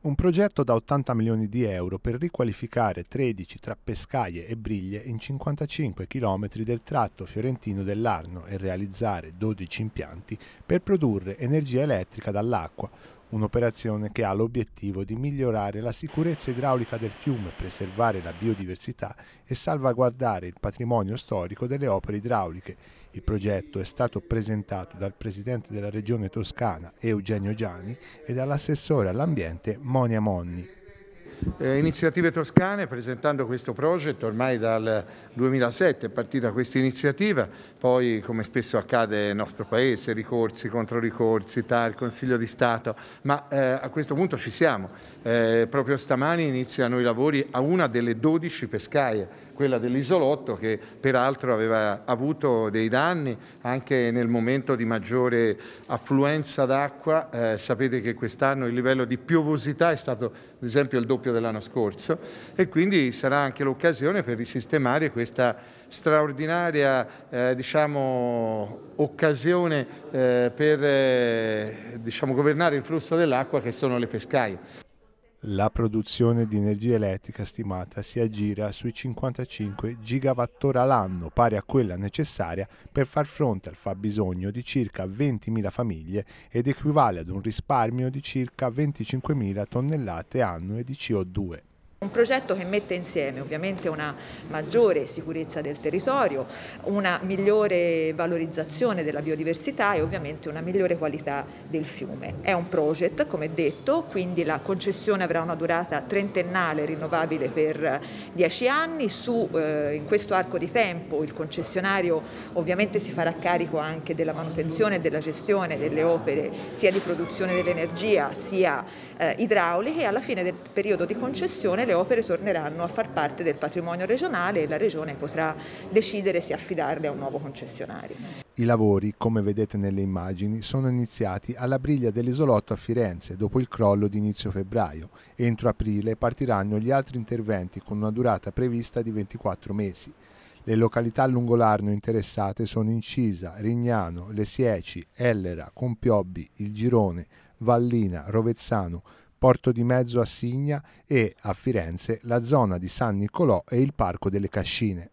Un progetto da 80 milioni di euro per riqualificare 13 tra Pescaie e Briglie in 55 km del tratto fiorentino dell'Arno e realizzare 12 impianti per produrre energia elettrica dall'acqua, un'operazione che ha l'obiettivo di migliorare la sicurezza idraulica del fiume, preservare la biodiversità e salvaguardare il patrimonio storico delle opere idrauliche. Il progetto è stato presentato dal presidente della regione toscana Eugenio Giani e dall'assessore all'ambiente Monia Monni. Eh, iniziative Toscane presentando questo progetto, ormai dal 2007 è partita questa iniziativa, poi come spesso accade nel nostro Paese, ricorsi, contro ricorsi tal Consiglio di Stato, ma eh, a questo punto ci siamo. Eh, proprio stamani iniziano i lavori a una delle 12 pescaie, quella dell'isolotto che peraltro aveva avuto dei danni anche nel momento di maggiore affluenza d'acqua. Eh, sapete che quest'anno il livello di piovosità è stato ad esempio il doppio della dell'anno scorso e quindi sarà anche l'occasione per risistemare questa straordinaria eh, diciamo, occasione eh, per eh, diciamo, governare il flusso dell'acqua che sono le pescaie. La produzione di energia elettrica stimata si aggira sui 55 gigawattora l'anno, pari a quella necessaria per far fronte al fabbisogno di circa 20.000 famiglie ed equivale ad un risparmio di circa 25.000 tonnellate annue di CO2. Un progetto che mette insieme ovviamente una maggiore sicurezza del territorio, una migliore valorizzazione della biodiversità e ovviamente una migliore qualità del fiume. È un project, come detto, quindi la concessione avrà una durata trentennale rinnovabile per eh, dieci anni. Su, eh, in questo arco di tempo il concessionario ovviamente si farà carico anche della manutenzione e della gestione delle opere sia di produzione dell'energia sia eh, idrauliche e alla fine del periodo di concessione le opere torneranno a far parte del patrimonio regionale e la Regione potrà decidere se affidarle a un nuovo concessionario. I lavori, come vedete nelle immagini, sono iniziati alla briglia dell'isolotto a Firenze dopo il crollo di inizio febbraio. Entro aprile partiranno gli altri interventi con una durata prevista di 24 mesi. Le località lungo l'Arno interessate sono Incisa, Rignano, Le Sieci, Ellera, Compiobbi, Il Girone, Vallina, Rovezzano, Porto di Mezzo a Signa e, a Firenze, la zona di San Nicolò e il Parco delle Cascine.